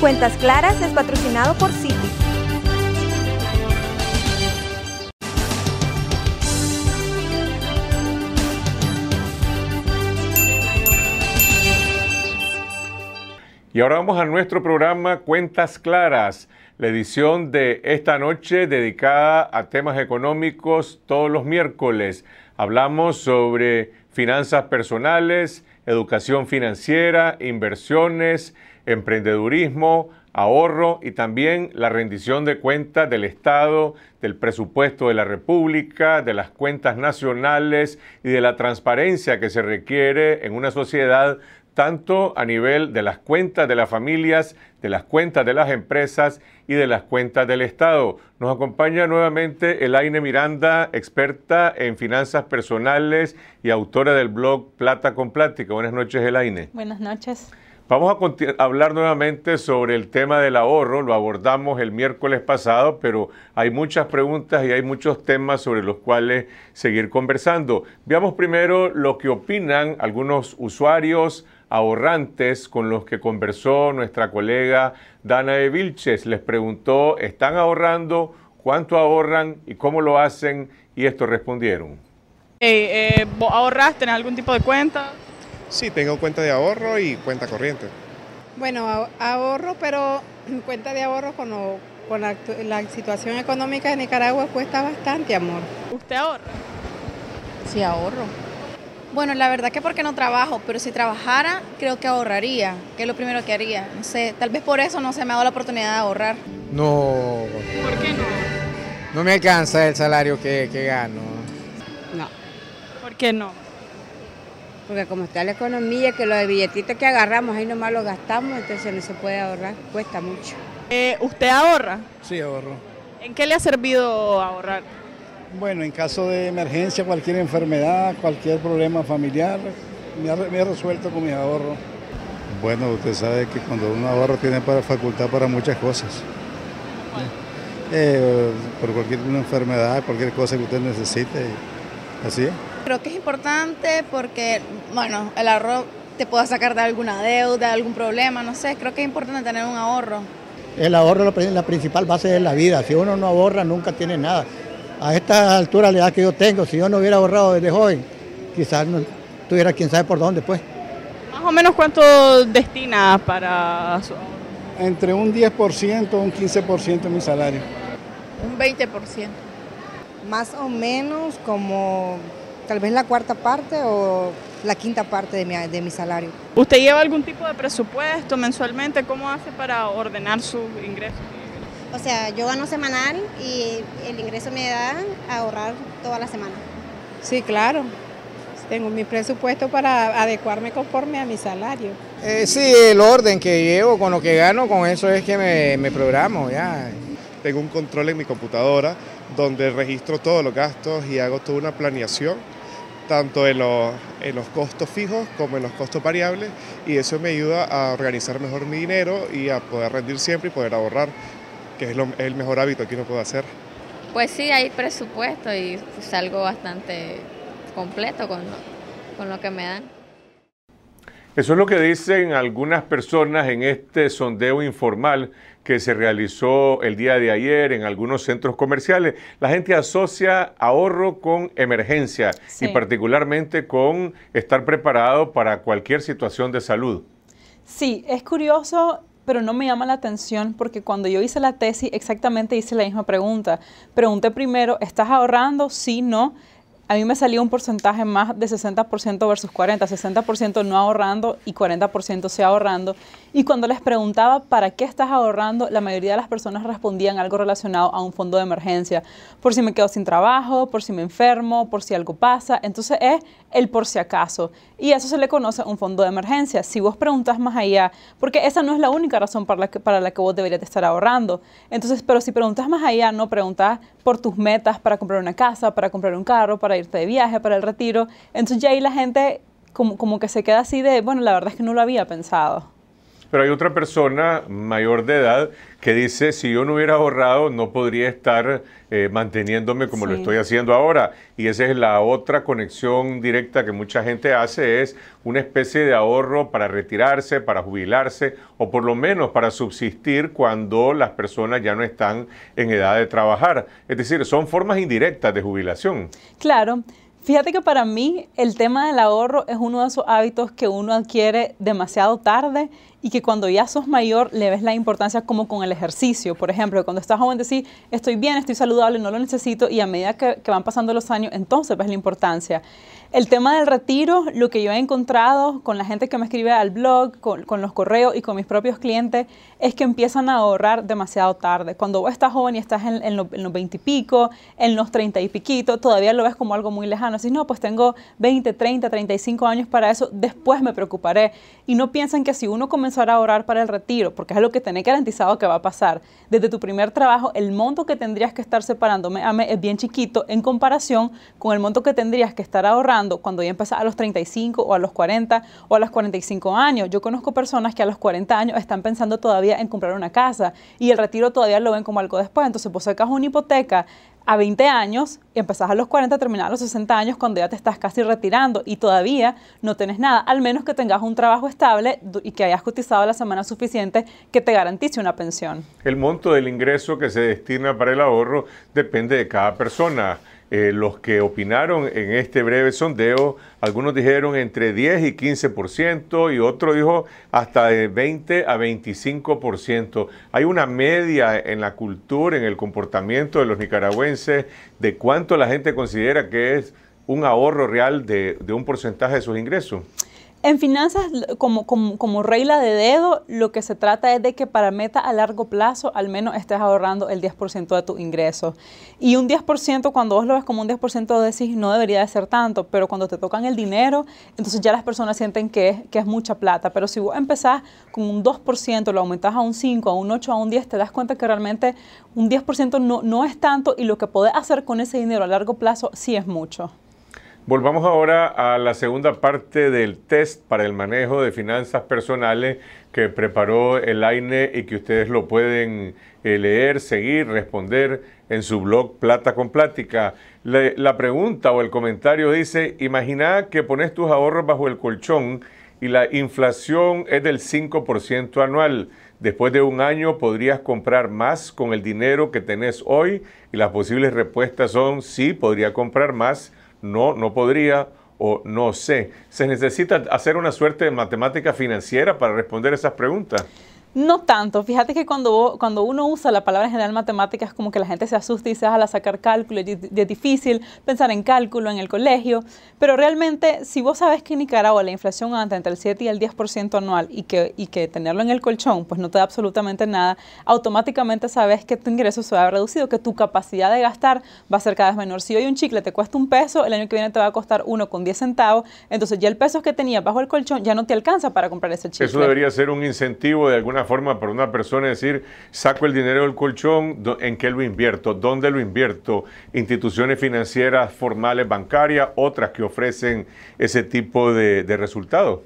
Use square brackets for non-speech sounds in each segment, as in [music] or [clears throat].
Cuentas Claras es patrocinado por Citi. Y ahora vamos a nuestro programa Cuentas Claras, la edición de esta noche dedicada a temas económicos todos los miércoles. Hablamos sobre finanzas personales, educación financiera, inversiones, emprendedurismo, ahorro y también la rendición de cuentas del Estado, del presupuesto de la República, de las cuentas nacionales y de la transparencia que se requiere en una sociedad tanto a nivel de las cuentas de las familias, de las cuentas de las empresas y de las cuentas del Estado. Nos acompaña nuevamente Elaine Miranda, experta en finanzas personales y autora del blog Plata con Plática. Buenas noches, Elaine. Buenas noches. Vamos a hablar nuevamente sobre el tema del ahorro, lo abordamos el miércoles pasado, pero hay muchas preguntas y hay muchos temas sobre los cuales seguir conversando. Veamos primero lo que opinan algunos usuarios ahorrantes con los que conversó nuestra colega Dana de Vilches. Les preguntó, ¿están ahorrando? ¿Cuánto ahorran y cómo lo hacen? Y estos respondieron. eh, ¿Ahorraste en algún tipo de cuenta? Sí, tengo cuenta de ahorro y cuenta corriente. Bueno, ahorro, pero [clears throat] cuenta de ahorro con, la, situación económica de Nicaragua cuesta bastante, amor. ¿Usted ahorra? Sí, ahorro. Bueno, la verdad que porque no trabajo, pero si trabajara, creo que ahorraría, que es lo primero que haría. No sé, tal vez por eso no se me ha dado la oportunidad de ahorrar. No. ¿Por qué no? No me alcanza el salario que, que gano. No. ¿Por qué no? porque como está la economía, que los billetitos que agarramos ahí nomás lo gastamos, entonces no se puede ahorrar, cuesta mucho. Eh, ¿Usted ahorra? Sí, ahorro. ¿En qué le ha servido ahorrar? Bueno, en caso de emergencia, cualquier enfermedad, cualquier problema familiar, me, ha, resuelto con mis ahorros. Bueno, usted sabe que cuando uno ahorra tiene para facultad para muchas cosas. Eh, por cualquier enfermedad, cualquier cosa que usted necesite, así es creo que es importante porque, bueno, el ahorro te puede sacar de alguna deuda, de algún problema, no sé, creo que es importante tener un ahorro. El ahorro es la principal base de la vida, si uno no ahorra nunca tiene nada. A esta altura, la edad que yo tengo, si yo no hubiera ahorrado desde joven, quizás no tuviera quién sabe por dónde pues. Más o menos cuánto destina para su Entre un 10% o un 15% de mi salario. Un 20%. Más o menos como tal vez la cuarta parte o la quinta parte de mi, de mi salario. ¿Usted lleva algún tipo de presupuesto mensualmente? ¿Cómo hace para ordenar su ingreso? O sea, yo gano semanal y el ingreso me da a ahorrar toda la semana. Sí, claro. Tengo mi presupuesto para adecuarme conforme a mi salario. Eh, sí, el orden que llevo con lo que gano, con eso es que me, me programo ya. Tengo un control en mi computadora donde registro todos los gastos y hago toda una planeación tanto en los, los costos fijos como en los costos variables y eso me ayuda a organizar mejor mi dinero y a poder rendir siempre y poder ahorrar, que es el mejor hábito que uno puede hacer. Pues sí, hay presupuesto y salgo bastante completo con, con lo que me dan. Eso es lo que dicen algunas personas en este sondeo informal que se realizó el día de ayer en algunos centros comerciales. La gente asocia ahorro con emergencia y particularmente con estar preparado para cualquier situación de salud. Sí, es curioso pero no me llama la atención porque cuando yo hice la tesis exactamente hice la misma pregunta. Pregunté primero, ¿estás ahorrando? Sí, no a mí me salió un porcentaje más de 60% versus 40, 60% no ahorrando y 40% sí ahorrando. Y cuando les preguntaba para qué estás ahorrando, la mayoría de las personas respondían algo relacionado a un fondo de emergencia, por si me quedo sin trabajo, por si me enfermo, por si algo pasa. Entonces es el por si acaso. Y eso se le conoce un fondo de emergencia. Si vos preguntas más allá, porque esa no es la única razón para la que, para la que vos deberías estar ahorrando. Entonces, pero si preguntas más allá, no preguntas por tus metas para comprar una casa, para comprar un carro, para de viaje, para el retiro. Entonces ya ahí la gente como, como que se queda así de, bueno, la verdad es que no lo había pensado. Pero hay otra persona mayor de edad que dice, si yo no hubiera ahorrado, no podría estar eh, manteniéndome como lo estoy haciendo ahora. Y esa es la otra conexión directa que mucha gente hace, es una especie de ahorro para retirarse, para jubilarse, o por lo menos para subsistir cuando las personas ya no están en edad de trabajar. Es decir, son formas indirectas de jubilación. Claro. Fíjate que para mí el tema del ahorro es uno de esos hábitos que uno adquiere demasiado tarde y que cuando ya sos mayor le ves la importancia como con el ejercicio. Por ejemplo, cuando estás joven decís, estoy bien, estoy saludable, no lo necesito y a medida que, van pasando los años, entonces ves la importancia. El tema del retiro, lo que yo he encontrado con la gente que me escribe al blog, con, los correos y con mis propios clientes, es que empiezan a ahorrar demasiado tarde. Cuando vos estás joven y estás en, los 20 y pico, en los 30 y piquito, todavía lo ves como algo muy lejano. si no, pues tengo 20, 30, 35 años para eso, después me preocuparé. Y no piensan que si uno comienza a ahorrar para el retiro, porque es lo que tenés garantizado que va a pasar. Desde tu primer trabajo, el monto que tendrías que estar separándome a es bien chiquito en comparación con el monto que tendrías que estar ahorrando cuando ya empezás a los 35 o a los 40 o a los 45 años. Yo conozco personas que a los 40 años están pensando todavía en comprar una casa y el retiro todavía lo ven como algo después. Entonces, vos sacas una hipoteca a 20 años, empezás a los 40, terminás a los 60 años, cuando ya te estás casi retirando y todavía no tenés nada, al menos que tengas un trabajo estable y que hayas cotizado la semana suficiente que te garantice una pensión. El monto del ingreso que se destina para el ahorro depende de cada persona. Eh, los que opinaron en este breve sondeo, algunos dijeron entre 10 y 15% y otro dijo hasta de 20 a 25%. Hay una media en la cultura, en el comportamiento de los nicaragüenses, de cuánto la gente considera que es un ahorro real de, de un porcentaje de sus ingresos. En finanzas, como, regla de dedo, lo que se trata es de que para meta a largo plazo al menos estés ahorrando el 10% de tu ingreso. Y un 10%, cuando vos lo ves como un 10%, decís, no debería de ser tanto, pero cuando te tocan el dinero, entonces ya las personas sienten que es, mucha plata. Pero si vos empezás con un 2%, lo aumentás a un 5, a un 8, a un 10, te das cuenta que realmente un 10% no, no es tanto y lo que podés hacer con ese dinero a largo plazo sí es mucho. Volvamos ahora a la segunda parte del test para el manejo de finanzas personales que preparó el AINE y que ustedes lo pueden eh, leer, seguir, responder en su blog Plata con Plática. La, pregunta o el comentario dice, imagina que pones tus ahorros bajo el colchón y la inflación es del 5% anual. Después de un año podrías comprar más con el dinero que tenés hoy y las posibles respuestas son sí, podría comprar más no, no podría o no sé. ¿Se necesita hacer una suerte de matemática financiera para responder esas preguntas? No tanto. Fíjate que cuando, cuando uno usa la palabra en general matemáticas, como que la gente se asusta y se a sacar cálculo, y es difícil pensar en cálculo en el colegio. Pero realmente, si vos sabes que en Nicaragua la inflación anda entre el 7 y el 10% anual y que, y que tenerlo en el colchón, pues no te da absolutamente nada, automáticamente sabes que tu ingreso se va a reducido, que tu capacidad de gastar va a ser cada vez menor. Si hoy un chicle te cuesta un peso, el año que viene te va a costar uno con 10 centavos. Entonces ya el peso que tenías bajo el colchón ya no te alcanza para comprar ese chicle. Eso debería ser un incentivo de alguna forma para una persona decir, saco el dinero del colchón, ¿en qué lo invierto? ¿Dónde lo invierto? Instituciones financieras formales, bancarias, otras que ofrecen ese tipo de, de resultados.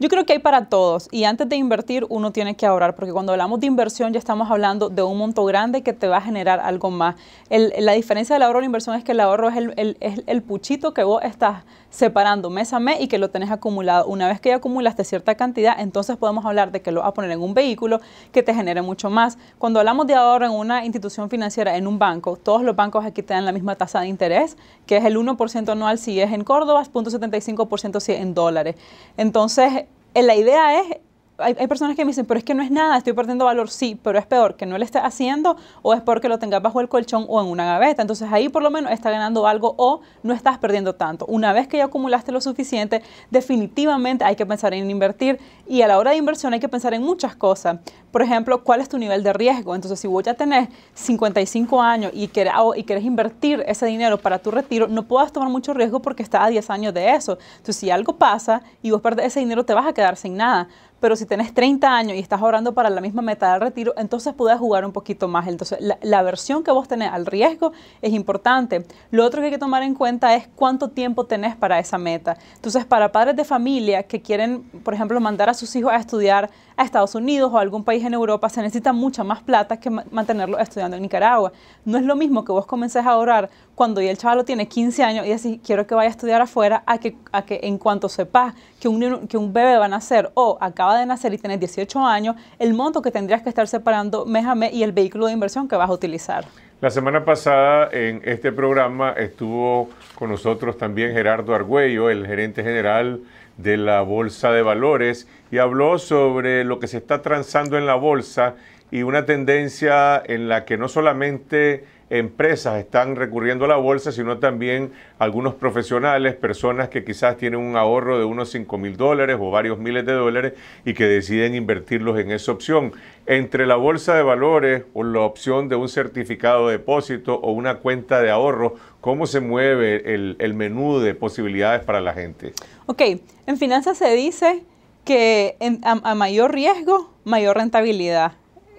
Yo creo que hay para todos y antes de invertir uno tiene que ahorrar porque cuando hablamos de inversión ya estamos hablando de un monto grande que te va a generar algo más. la diferencia del ahorro la inversión es que el ahorro es el, el puchito que vos estás separando mes a mes y que lo tenés acumulado. Una vez que ya acumulaste cierta cantidad, entonces podemos hablar de que lo vas a poner en un vehículo que te genere mucho más. Cuando hablamos de ahorro en una institución financiera, en un banco, todos los bancos aquí te dan la misma tasa de interés, que es el 1% anual si es en Córdoba, 0.75% si es en dólares. Entonces, eh, la idea es hay, personas que me dicen, pero es que no es nada, estoy perdiendo valor. Sí, pero es peor que no lo esté haciendo o es porque lo tengas bajo el colchón o en una gaveta. Entonces ahí por lo menos está ganando algo o no estás perdiendo tanto. Una vez que ya acumulaste lo suficiente, definitivamente hay que pensar en invertir y a la hora de inversión hay que pensar en muchas cosas. Por ejemplo, ¿cuál es tu nivel de riesgo? Entonces, si vos ya tenés 55 años ah, y querés, invertir ese dinero para tu retiro, no puedas tomar mucho riesgo porque está a 10 años de eso. Entonces, si algo pasa y vos perdés ese dinero, te vas a quedar sin nada pero si tenés 30 años y estás ahorrando para la misma meta de retiro, entonces puedes jugar un poquito más. Entonces, la, versión que vos tenés al riesgo es importante. Lo otro que hay que tomar en cuenta es cuánto tiempo tenés para esa meta. Entonces, para padres de familia que quieren, por ejemplo, mandar a sus hijos a estudiar a Estados Unidos o a algún país en Europa, se necesita mucha más plata que mantenerlos estudiando en Nicaragua. No es lo mismo que vos comences a ahorrar cuando ya el chaval tiene 15 años y decir, quiero que vaya a estudiar afuera, a que, que en cuanto sepas que un, que un bebé va a nacer o acaba de nacer y tienes 18 años, el monto que tendrías que estar separando mes a y el vehículo de inversión que vas a utilizar. La semana pasada en este programa estuvo con nosotros también Gerardo Argüello, el gerente general de la Bolsa de Valores, y habló sobre lo que se está transando en la bolsa y una tendencia en la que no solamente empresas están recurriendo a la bolsa, sino también algunos profesionales, personas que quizás tienen un ahorro de unos 5 mil dólares o varios miles de dólares y que deciden invertirlos en esa opción. Entre la bolsa de valores o la opción de un certificado de depósito o una cuenta de ahorro, ¿cómo se mueve el, menú de posibilidades para la gente? Ok, en finanzas se dice que a mayor riesgo, mayor rentabilidad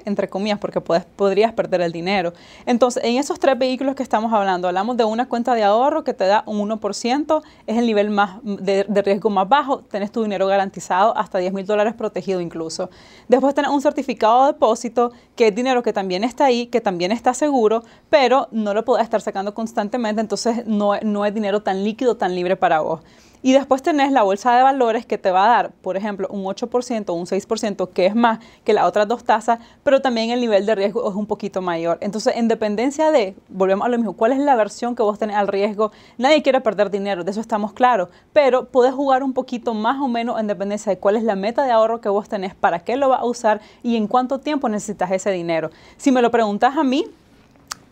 entre comillas, porque podrías perder el dinero. Entonces, en esos tres vehículos que estamos hablando, hablamos de una cuenta de ahorro que te da un 1%, es el nivel más de, riesgo más bajo, tenés tu dinero garantizado hasta 10 mil dólares protegido incluso. Después tenés un certificado de depósito, que es dinero que también está ahí, que también está seguro, pero no lo podés estar sacando constantemente, entonces no, no es dinero tan líquido, tan libre para vos. Y después tenés la bolsa de valores que te va a dar, por ejemplo, un 8% o un 6%, que es más que las otras dos tasas, pero también el nivel de riesgo es un poquito mayor. Entonces, en dependencia de, volvemos a lo mismo, cuál es la versión que vos tenés al riesgo, nadie quiere perder dinero, de eso estamos claros, pero podés jugar un poquito más o menos en dependencia de cuál es la meta de ahorro que vos tenés, para qué lo vas a usar y en cuánto tiempo necesitas ese dinero. Si me lo preguntas a mí,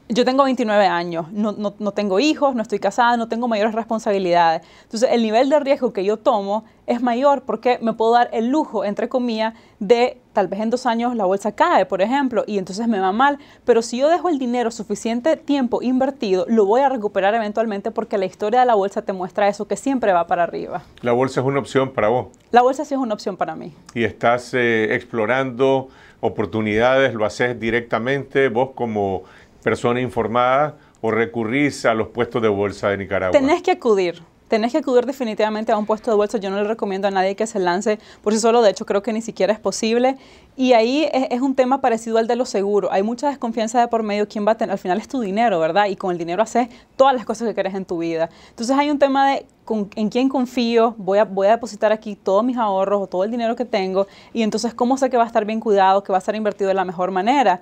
yo tengo 29 años, no, no, no, tengo hijos, no estoy casada, no tengo mayores responsabilidades. Entonces, el nivel de riesgo que yo tomo es mayor porque me puedo dar el lujo, entre comillas, de tal vez en dos años la bolsa cae, por ejemplo, y entonces me va mal. Pero si yo dejo el dinero suficiente tiempo invertido, lo voy a recuperar eventualmente porque la historia de la bolsa te muestra eso, que siempre va para arriba. ¿La bolsa es una opción para vos? La bolsa sí es una opción para mí. ¿Y estás eh, explorando oportunidades? ¿Lo haces directamente vos como persona informada o recurrís a los puestos de bolsa de Nicaragua? Tenés que acudir. Tenés que acudir definitivamente a un puesto de bolsa. Yo no le recomiendo a nadie que se lance por sí solo. De hecho, creo que ni siquiera es posible. Y ahí es, un tema parecido al de los seguros. Hay mucha desconfianza de por medio. ¿Quién va a tener? Al final es tu dinero, ¿verdad? Y con el dinero haces todas las cosas que querés en tu vida. Entonces hay un tema de en quién confío. Voy a, voy a depositar aquí todos mis ahorros o todo el dinero que tengo. Y entonces, ¿cómo sé que va a estar bien cuidado, que va a ser invertido de la mejor manera?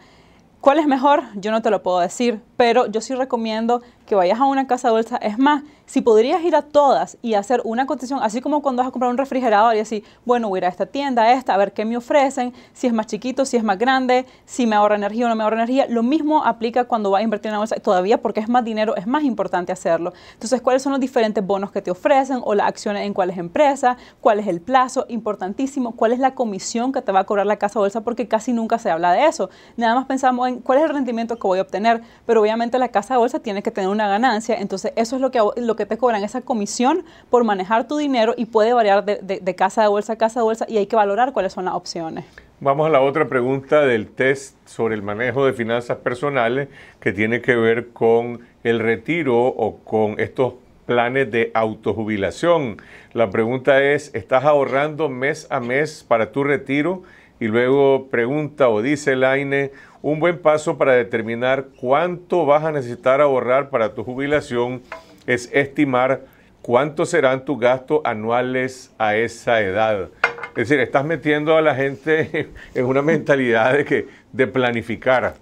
¿Cuál es mejor? Yo no te lo puedo decir, pero yo sí recomiendo que vayas a una casa bolsa. Es más, si podrías ir a todas y hacer una cotización, así como cuando vas a comprar un refrigerador y así, bueno, voy a ir a esta tienda, a esta, a ver qué me ofrecen, si es más chiquito, si es más grande, si me ahorra energía o no me ahorra energía. Lo mismo aplica cuando vas a invertir en una bolsa, todavía porque es más dinero, es más importante hacerlo. Entonces, ¿cuáles son los diferentes bonos que te ofrecen o las acciones en cuáles empresa? ¿Cuál es el plazo? Importantísimo, ¿cuál es la comisión que te va a cobrar la casa bolsa? Porque casi nunca se habla de eso. Nada más pensamos en cuál es el rendimiento que voy a obtener, pero obviamente la casa bolsa tiene que tener una ganancia, entonces eso es lo que, lo que te cobran, esa comisión por manejar tu dinero y puede variar de, casa de bolsa a casa de bolsa y hay que valorar cuáles son las opciones. Vamos a la otra pregunta del test sobre el manejo de finanzas personales que tiene que ver con el retiro o con estos planes de autojubilación. La pregunta es, ¿estás ahorrando mes a mes para tu retiro? Y luego pregunta o dice el AINE, un buen paso para determinar cuánto vas a necesitar ahorrar para tu jubilación es estimar cuántos serán tus gastos anuales a esa edad. Es decir, estás metiendo a la gente [laughs] en una mentalidad de, que, de planificar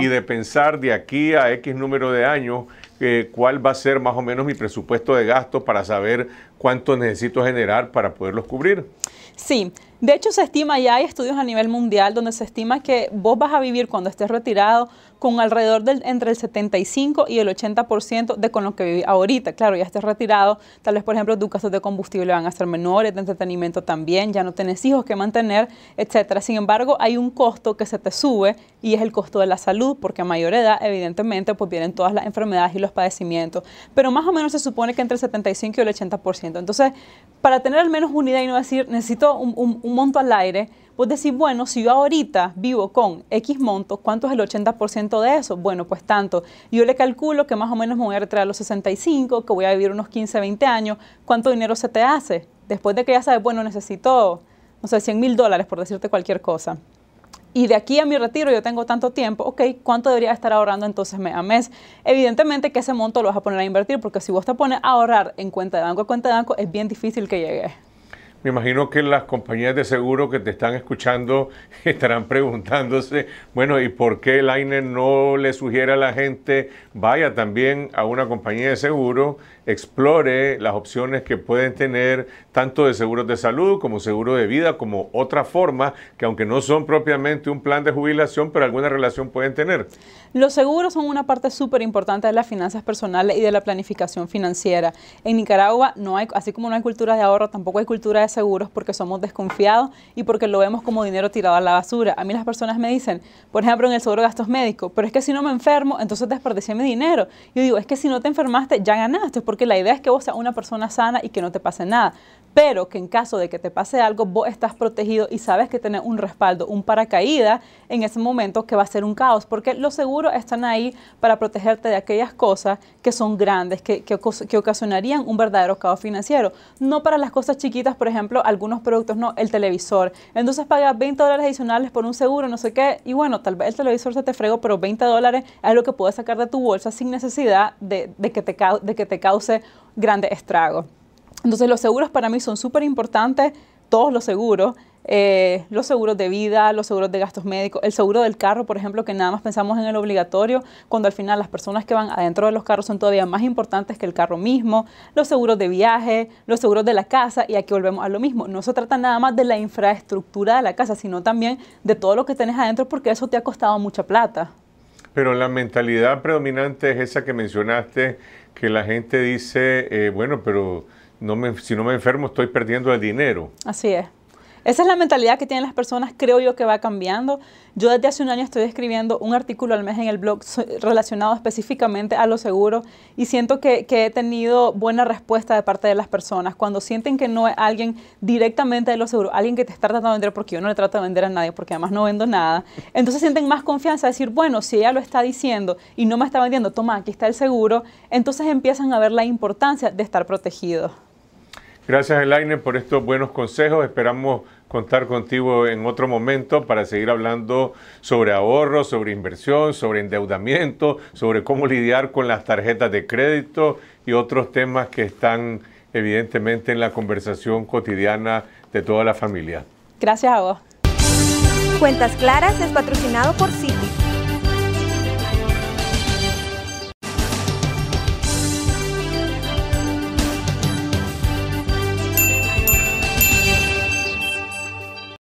y de, pensar de aquí a X número de años eh, cuál va a ser más o menos mi presupuesto de gastos para saber cuánto necesito generar para poderlos cubrir. Sí, de hecho, se estima, ya hay estudios a nivel mundial donde se estima que vos vas a vivir cuando estés retirado con alrededor del entre el 75 y el 80% de con lo que vivís ahorita. Claro, ya estés retirado, tal vez, por ejemplo, tus gastos de combustible van a ser menores, de entretenimiento también, ya no tenés hijos que mantener, etcétera. Sin embargo, hay un costo que se te sube y es el costo de la salud, porque a mayor edad, evidentemente, pues vienen todas las enfermedades y los padecimientos. Pero más o menos se supone que entre el 75 y el 80%. Entonces, para tener al menos una idea y no decir, necesito un monto al aire, pues decís, bueno, si yo ahorita vivo con X monto, ¿cuánto es el 80% de eso? Bueno, pues tanto. Yo le calculo que más o menos me voy a retirar los 65, que voy a vivir unos 15, 20 años. ¿Cuánto dinero se te hace? Después de que ya sabes, bueno, necesito, no sé, 100 mil dólares, por decirte cualquier cosa y de aquí a mi retiro yo tengo tanto tiempo, ok, ¿cuánto debería estar ahorrando entonces mes a mes? Evidentemente que ese monto lo vas a poner a invertir, porque si vos te pones a ahorrar en cuenta de banco a cuenta de banco, es bien difícil que llegue. Me imagino que las compañías de seguro que te están escuchando [laughs] estarán preguntándose, bueno, ¿y por qué el Aine no le sugiere a la gente vaya también a una compañía de seguro, explore las opciones que pueden tener tanto de seguros de salud como seguro de vida, como otra forma que aunque no son propiamente un plan de jubilación, pero alguna relación pueden tener? Los seguros son una parte súper importante de las finanzas personales y de la planificación financiera. En Nicaragua no hay, así como no hay cultura de ahorro, tampoco hay cultura de seguros porque somos desconfiados y porque lo vemos como dinero tirado a la basura. A mí las personas me dicen, por ejemplo, en el seguro gastos médicos, pero es que si no me enfermo, entonces desperdicié mi dinero. Yo digo, es que si no te enfermaste, ya ganaste, porque la idea es que vos seas una persona sana y que no te pase nada pero que en caso de que te pase algo, vos estás protegido y sabes que tenés un respaldo, un paracaídas en ese momento que va a ser un caos, porque los seguros están ahí para protegerte de aquellas cosas que son grandes, que, ocasionarían un verdadero caos financiero. No para las cosas chiquitas, por ejemplo, algunos productos, no, el televisor. Entonces pagas 20 dólares adicionales por un seguro, no sé qué, y bueno, tal vez el televisor se te fregó, pero 20 dólares es lo que puedes sacar de tu bolsa sin necesidad de, que, te, de que te cause grandes estragos. Entonces los seguros para mí son súper importantes, todos los seguros, eh, los seguros de vida, los seguros de gastos médicos, el seguro del carro, por ejemplo, que nada más pensamos en el obligatorio, cuando al final las personas que van adentro de los carros son todavía más importantes que el carro mismo, los seguros de viaje, los seguros de la casa, y aquí volvemos a lo mismo, no se trata nada más de la infraestructura de la casa, sino también de todo lo que tenés adentro, porque eso te ha costado mucha plata. Pero la mentalidad predominante es esa que mencionaste, que la gente dice, eh, bueno, pero si no me enfermo estoy perdiendo el dinero. Así es. Esa es la mentalidad que tienen las personas, creo yo que va cambiando. Yo desde hace un año estoy escribiendo un artículo al mes en el blog relacionado específicamente a los seguros y siento que, he tenido buena respuesta de parte de las personas. Cuando sienten que no es alguien directamente de los seguros, alguien que te está tratando de vender, porque yo no le trato de vender a nadie, porque además no vendo nada, entonces sienten más confianza de decir, bueno, si ella lo está diciendo y no me está vendiendo, toma, aquí está el seguro, entonces empiezan a ver la importancia de estar protegidos. Gracias, Elaine, por estos buenos consejos. Esperamos contar contigo en otro momento para seguir hablando sobre ahorro, sobre inversión, sobre endeudamiento, sobre cómo lidiar con las tarjetas de crédito y otros temas que están evidentemente en la conversación cotidiana de toda la familia. Gracias a vos. Cuentas Claras es patrocinado por Citi